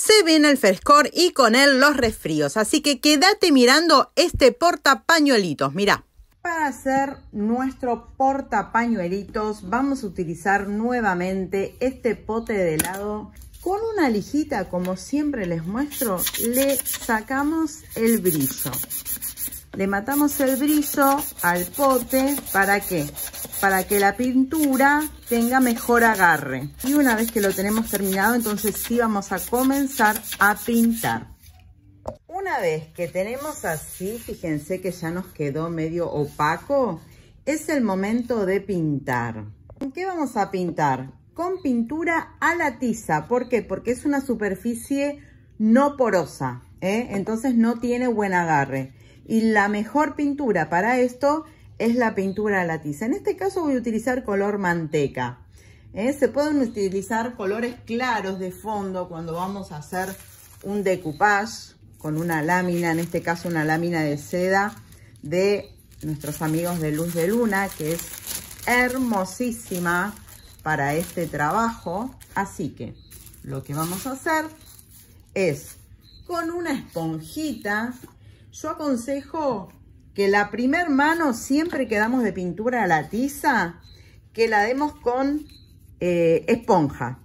se viene el frescor y con él los resfríos. Así que quédate mirando este portapañuelitos, mirá. Para hacer nuestro portapañuelitos vamos a utilizar nuevamente este pote de helado. Con una lijita, como siempre les muestro, le sacamos el brillo le matamos el brillo al pote, ¿para qué? Para que la pintura tenga mejor agarre. Y una vez que lo tenemos terminado, entonces sí vamos a comenzar a pintar. Una vez que tenemos así, fíjense que ya nos quedó medio opaco, es el momento de pintar. ¿Con qué vamos a pintar? Con pintura a la tiza. ¿Por qué? Porque es una superficie no porosa, ¿eh? entonces no tiene buen agarre. Y la mejor pintura para esto es la pintura a la En este caso voy a utilizar color manteca. ¿eh? Se pueden utilizar colores claros de fondo cuando vamos a hacer un decoupage con una lámina, en este caso una lámina de seda de nuestros amigos de Luz de Luna, que es hermosísima para este trabajo. Así que lo que vamos a hacer es con una esponjita yo aconsejo que la primer mano siempre que damos de pintura a la tiza, que la demos con eh, esponja.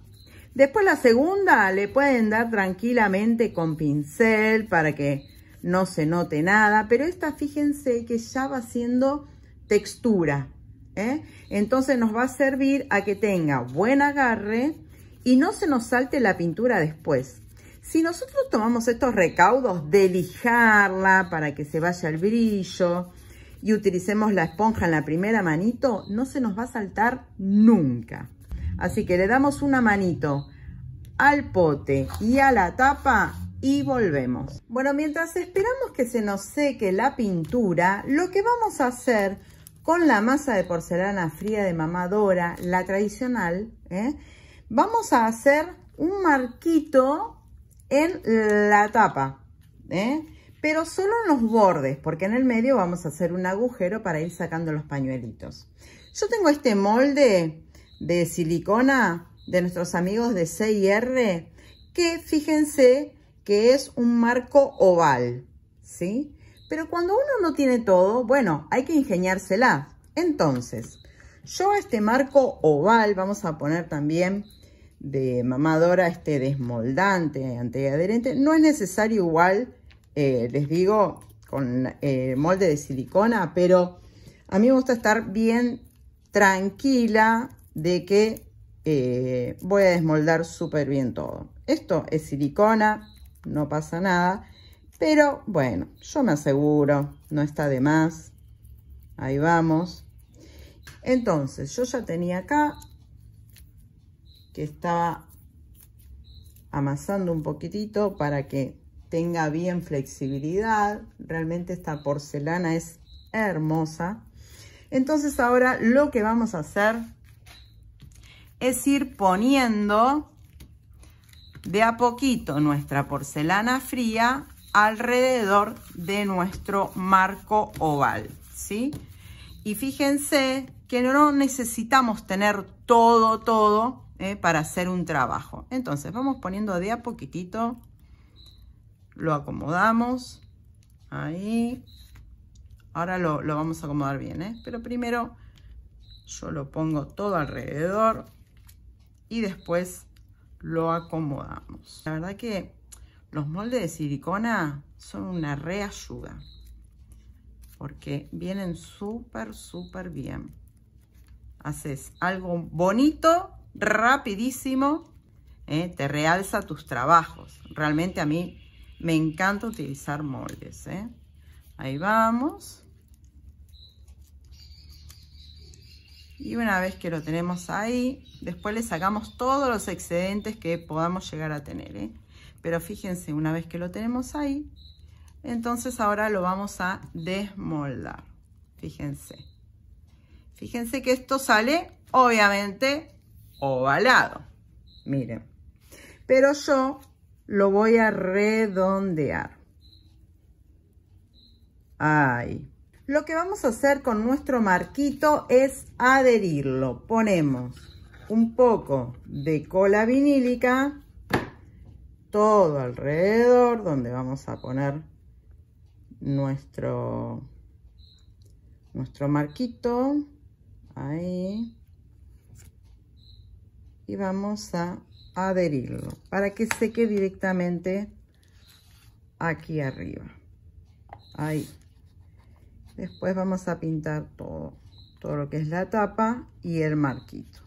Después la segunda le pueden dar tranquilamente con pincel para que no se note nada, pero esta fíjense que ya va siendo textura. ¿eh? Entonces nos va a servir a que tenga buen agarre y no se nos salte la pintura después. Si nosotros tomamos estos recaudos de lijarla para que se vaya el brillo y utilicemos la esponja en la primera manito, no se nos va a saltar nunca. Así que le damos una manito al pote y a la tapa y volvemos. Bueno, mientras esperamos que se nos seque la pintura, lo que vamos a hacer con la masa de porcelana fría de mamadora, la tradicional, ¿eh? vamos a hacer un marquito en la tapa, ¿eh? pero solo en los bordes, porque en el medio vamos a hacer un agujero para ir sacando los pañuelitos. Yo tengo este molde de silicona de nuestros amigos de CIR, que fíjense que es un marco oval, ¿sí? Pero cuando uno no tiene todo, bueno, hay que ingeniársela. Entonces, yo a este marco oval vamos a poner también de mamadora este desmoldante, antiadherente. No es necesario igual, eh, les digo, con eh, molde de silicona, pero a mí me gusta estar bien tranquila de que eh, voy a desmoldar súper bien todo. Esto es silicona, no pasa nada, pero bueno, yo me aseguro, no está de más. Ahí vamos. Entonces, yo ya tenía acá que estaba amasando un poquitito para que tenga bien flexibilidad. Realmente esta porcelana es hermosa. Entonces ahora lo que vamos a hacer es ir poniendo de a poquito nuestra porcelana fría alrededor de nuestro marco oval, ¿sí? Y fíjense que no necesitamos tener todo, todo, eh, para hacer un trabajo. Entonces vamos poniendo de a poquitito, lo acomodamos, ahí. Ahora lo, lo vamos a acomodar bien, eh. pero primero yo lo pongo todo alrededor y después lo acomodamos. La verdad que los moldes de silicona son una reayuda porque vienen súper, súper bien. Haces algo bonito rapidísimo, eh, te realza tus trabajos. Realmente a mí me encanta utilizar moldes. Eh. Ahí vamos. Y una vez que lo tenemos ahí, después le sacamos todos los excedentes que podamos llegar a tener. Eh. Pero fíjense, una vez que lo tenemos ahí, entonces ahora lo vamos a desmoldar. Fíjense. Fíjense que esto sale, obviamente, ovalado. Miren. Pero yo lo voy a redondear. Ahí. Lo que vamos a hacer con nuestro marquito es adherirlo. Ponemos un poco de cola vinílica todo alrededor donde vamos a poner nuestro, nuestro marquito. Ahí y vamos a adherirlo para que seque directamente aquí arriba. Ahí. Después vamos a pintar todo, todo lo que es la tapa y el marquito.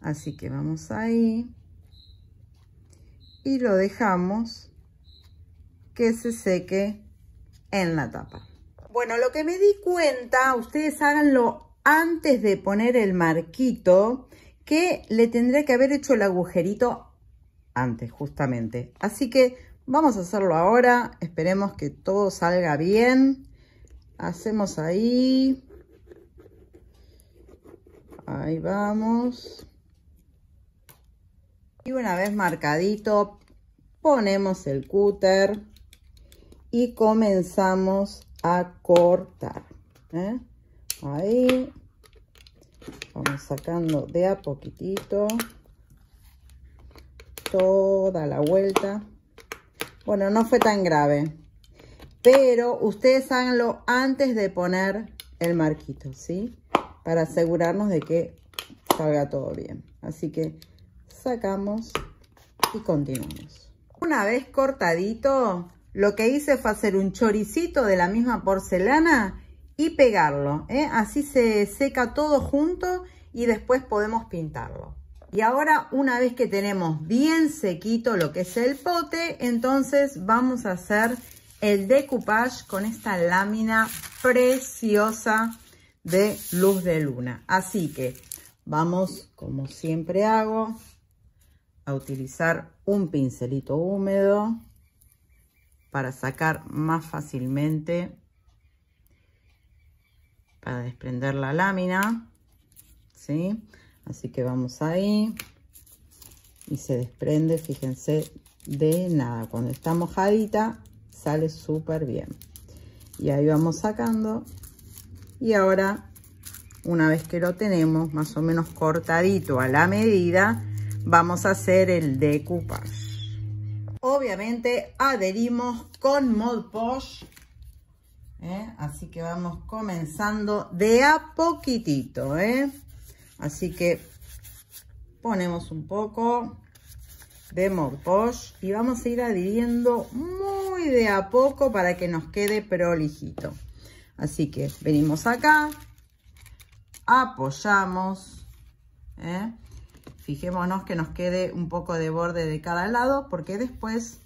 Así que vamos ahí y lo dejamos que se seque en la tapa. Bueno, lo que me di cuenta, ustedes háganlo antes de poner el marquito, que le tendría que haber hecho el agujerito antes, justamente. Así que vamos a hacerlo ahora. Esperemos que todo salga bien. Hacemos ahí. Ahí vamos. Y una vez marcadito, ponemos el cúter y comenzamos a cortar. ¿eh? Ahí. Vamos sacando de a poquitito. Toda la vuelta. Bueno, no fue tan grave. Pero ustedes háganlo antes de poner el marquito, ¿sí? Para asegurarnos de que salga todo bien. Así que sacamos y continuamos. Una vez cortadito, lo que hice fue hacer un choricito de la misma porcelana y pegarlo. ¿eh? Así se seca todo junto y después podemos pintarlo. Y ahora una vez que tenemos bien sequito lo que es el pote, entonces vamos a hacer el decoupage con esta lámina preciosa de luz de luna. Así que vamos, como siempre hago, a utilizar un pincelito húmedo para sacar más fácilmente para desprender la lámina, ¿sí? Así que vamos ahí y se desprende, fíjense, de nada. Cuando está mojadita sale súper bien. Y ahí vamos sacando. Y ahora, una vez que lo tenemos más o menos cortadito a la medida, vamos a hacer el decoupage. Obviamente adherimos con Mod Posh ¿eh? Así que vamos comenzando de a poquitito, ¿eh? Así que ponemos un poco de morto y vamos a ir adhiriendo muy de a poco para que nos quede prolijito. Así que venimos acá, apoyamos, ¿eh? fijémonos que nos quede un poco de borde de cada lado porque después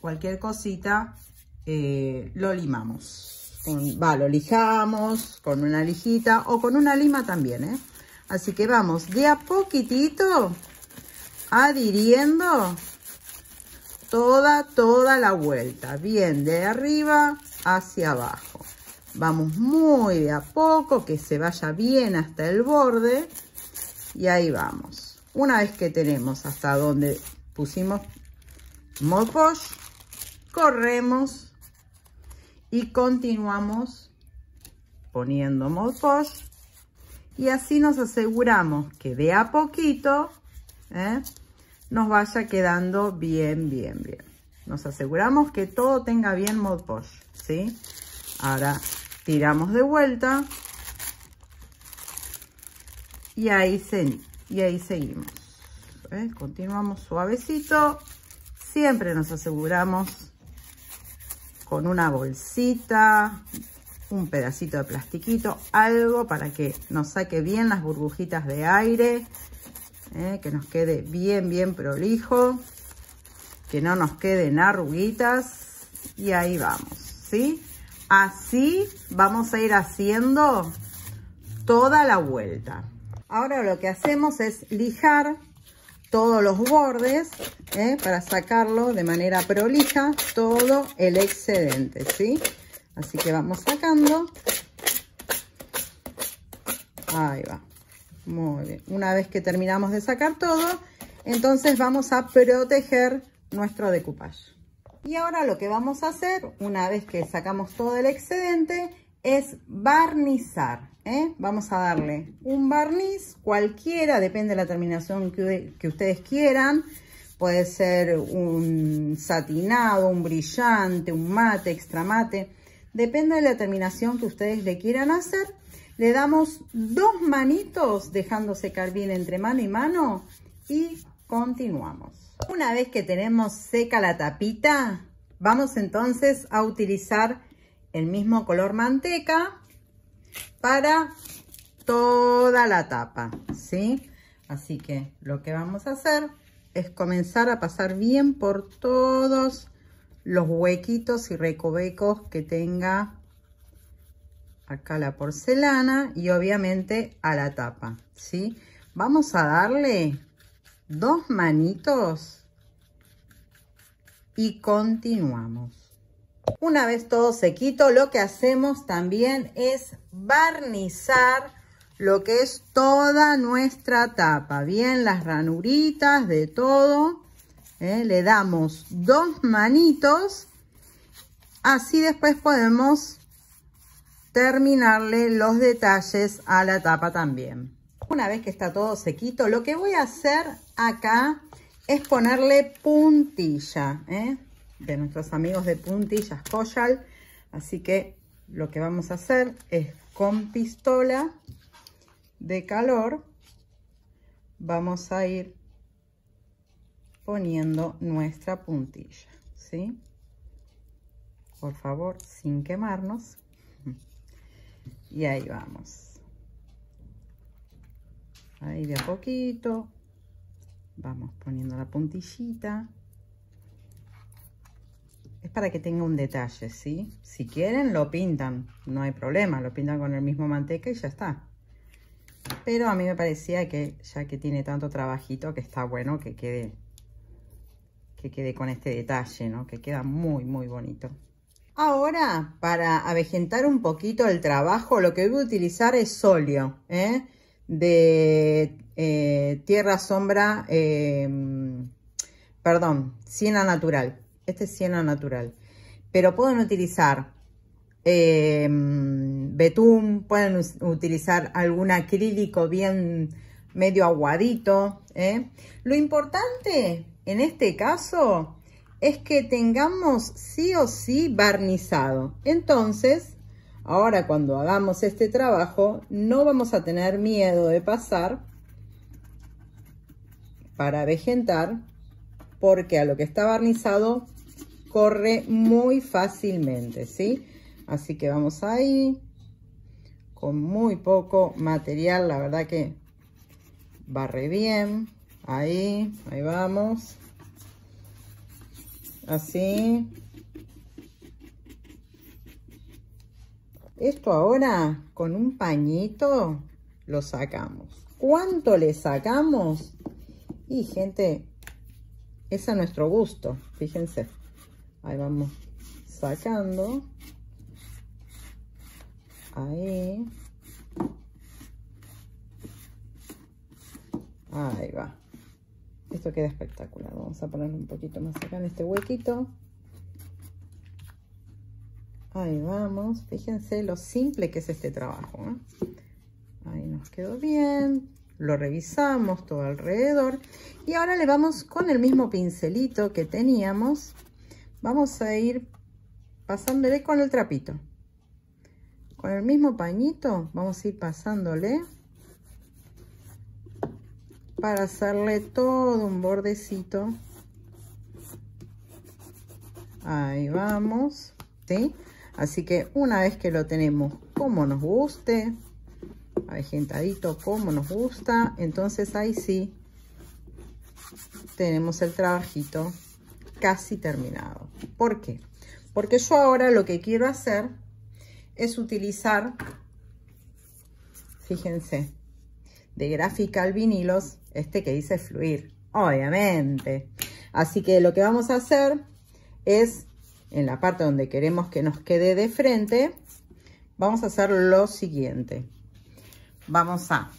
cualquier cosita lo limamos lo lijamos con una lijita o con una lima también, ¿eh? Así que vamos de a poquitito adhiriendo toda, toda la vuelta. Bien, de arriba hacia abajo. Vamos muy de a poco, que se vaya bien hasta el borde. Y ahí vamos. Una vez que tenemos hasta donde pusimos moposh, corremos y continuamos poniendo Posh, y así nos aseguramos que de a poquito ¿eh? nos vaya quedando bien, bien, bien. Nos aseguramos que todo tenga bien Mod Posh, ¿sí? Ahora tiramos de vuelta y ahí, se, y ahí seguimos. ¿eh? Continuamos suavecito. Siempre nos aseguramos con una bolsita, un pedacito de plastiquito, algo para que nos saque bien las burbujitas de aire, eh, que nos quede bien, bien prolijo, que no nos queden arruguitas y ahí vamos, ¿sí? Así vamos a ir haciendo toda la vuelta. Ahora lo que hacemos es lijar todos los bordes ¿eh? para sacarlo de manera prolija todo el excedente, ¿sí? Así que vamos sacando. Ahí va. Muy bien. Una vez que terminamos de sacar todo, entonces vamos a proteger nuestro decoupage. Y ahora lo que vamos a hacer, una vez que sacamos todo el excedente, es barnizar. ¿eh? Vamos a darle un barniz cualquiera, depende de la terminación que, que ustedes quieran. Puede ser un satinado, un brillante, un mate, extra mate. Depende de la terminación que ustedes le quieran hacer. Le damos dos manitos dejando secar bien entre mano y mano y continuamos. Una vez que tenemos seca la tapita, vamos entonces a utilizar el mismo color manteca para toda la tapa, ¿sí? Así que lo que vamos a hacer es comenzar a pasar bien por todos los huequitos y recovecos que tenga acá la porcelana y obviamente a la tapa, ¿sí? Vamos a darle dos manitos y continuamos. Una vez todo sequito, lo que hacemos también es barnizar lo que es toda nuestra tapa. Bien, las ranuritas de todo. ¿eh? Le damos dos manitos. Así después podemos terminarle los detalles a la tapa también. Una vez que está todo sequito, lo que voy a hacer acá es ponerle puntilla. ¿eh? de nuestros amigos de puntillas Coyal. Así que lo que vamos a hacer es con pistola de calor vamos a ir poniendo nuestra puntilla, ¿sí? Por favor, sin quemarnos. Y ahí vamos. Ahí de a poquito. Vamos poniendo la puntillita es para que tenga un detalle, ¿sí? Si quieren lo pintan, no hay problema, lo pintan con el mismo manteca y ya está. Pero a mí me parecía que ya que tiene tanto trabajito que está bueno que quede, que quede con este detalle, ¿no? Que queda muy, muy bonito. Ahora, para avejentar un poquito el trabajo, lo que voy a utilizar es óleo, ¿eh? De eh, tierra sombra, eh, perdón, siena natural. Este es siena natural. Pero pueden utilizar em, betún, pueden utilizar algún acrílico bien medio aguadito. ¿eh? Lo importante en este caso es que tengamos sí o sí barnizado. Entonces, ahora cuando hagamos este trabajo, no vamos a tener miedo de pasar para vejentar porque a lo que está barnizado corre muy fácilmente, ¿sí? Así que vamos ahí con muy poco material, la verdad que barre bien. Ahí, ahí vamos. Así. Esto ahora con un pañito lo sacamos. ¿Cuánto le sacamos? Y gente, es a nuestro gusto, fíjense. Ahí vamos sacando. Ahí. Ahí va. Esto queda espectacular. Vamos a ponerlo un poquito más acá en este huequito. Ahí vamos. Fíjense lo simple que es este trabajo. ¿eh? Ahí nos quedó bien lo revisamos todo alrededor y ahora le vamos con el mismo pincelito que teníamos vamos a ir pasándole con el trapito con el mismo pañito vamos a ir pasándole para hacerle todo un bordecito ahí vamos así que una vez que lo tenemos como nos guste avejentadito como nos gusta. Entonces ahí sí tenemos el trabajito casi terminado. ¿Por qué? Porque yo ahora lo que quiero hacer es utilizar, fíjense, de al Vinilos, este que dice fluir, obviamente. Así que lo que vamos a hacer es, en la parte donde queremos que nos quede de frente, vamos a hacer lo siguiente vamos a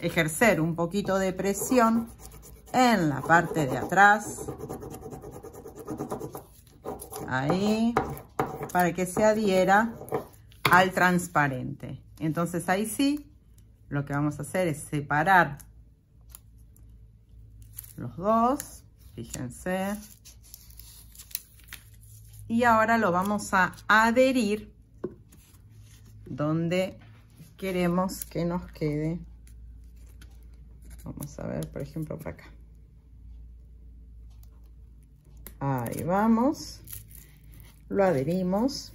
ejercer un poquito de presión en la parte de atrás. Ahí, para que se adhiera al transparente. Entonces ahí sí, lo que vamos a hacer es separar los dos, fíjense. Y ahora lo vamos a adherir donde queremos que nos quede. Vamos a ver, por ejemplo, para acá. Ahí vamos. Lo adherimos.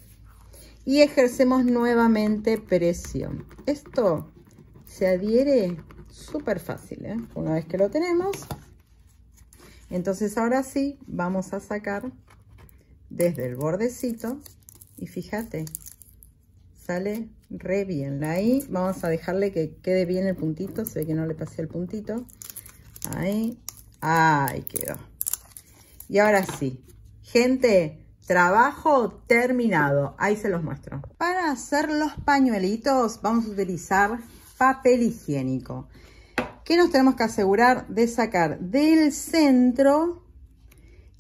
Y ejercemos nuevamente presión. Esto se adhiere súper fácil. ¿eh? Una vez que lo tenemos. Entonces ahora sí, vamos a sacar desde el bordecito. Y fíjate, sale re bien. La vamos a dejarle que quede bien el puntito. Se ve que no le pasé el puntito. Ahí. Ahí quedó. Y ahora sí. Gente, trabajo terminado. Ahí se los muestro. Para hacer los pañuelitos vamos a utilizar papel higiénico. Que nos tenemos que asegurar de sacar del centro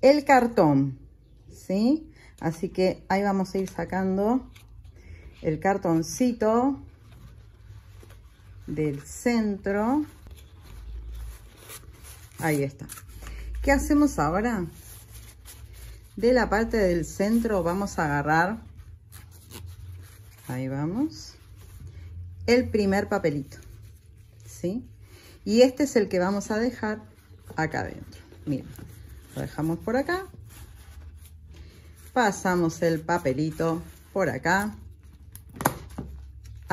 el cartón? ¿Sí? Así que ahí vamos a ir sacando el cartoncito del centro. Ahí está. ¿Qué hacemos ahora? De la parte del centro vamos a agarrar, ahí vamos, el primer papelito, ¿sí? Y este es el que vamos a dejar acá adentro. Miren, lo dejamos por acá. Pasamos el papelito por acá.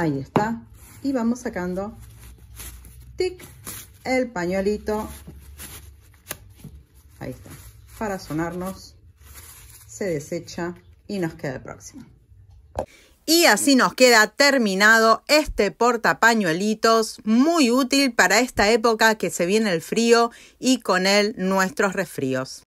Ahí está. Y vamos sacando, el pañuelito. Ahí está. Para sonarnos, se desecha y nos queda el próximo. Y así nos queda terminado este porta pañuelitos muy útil para esta época que se viene el frío y con él nuestros resfríos.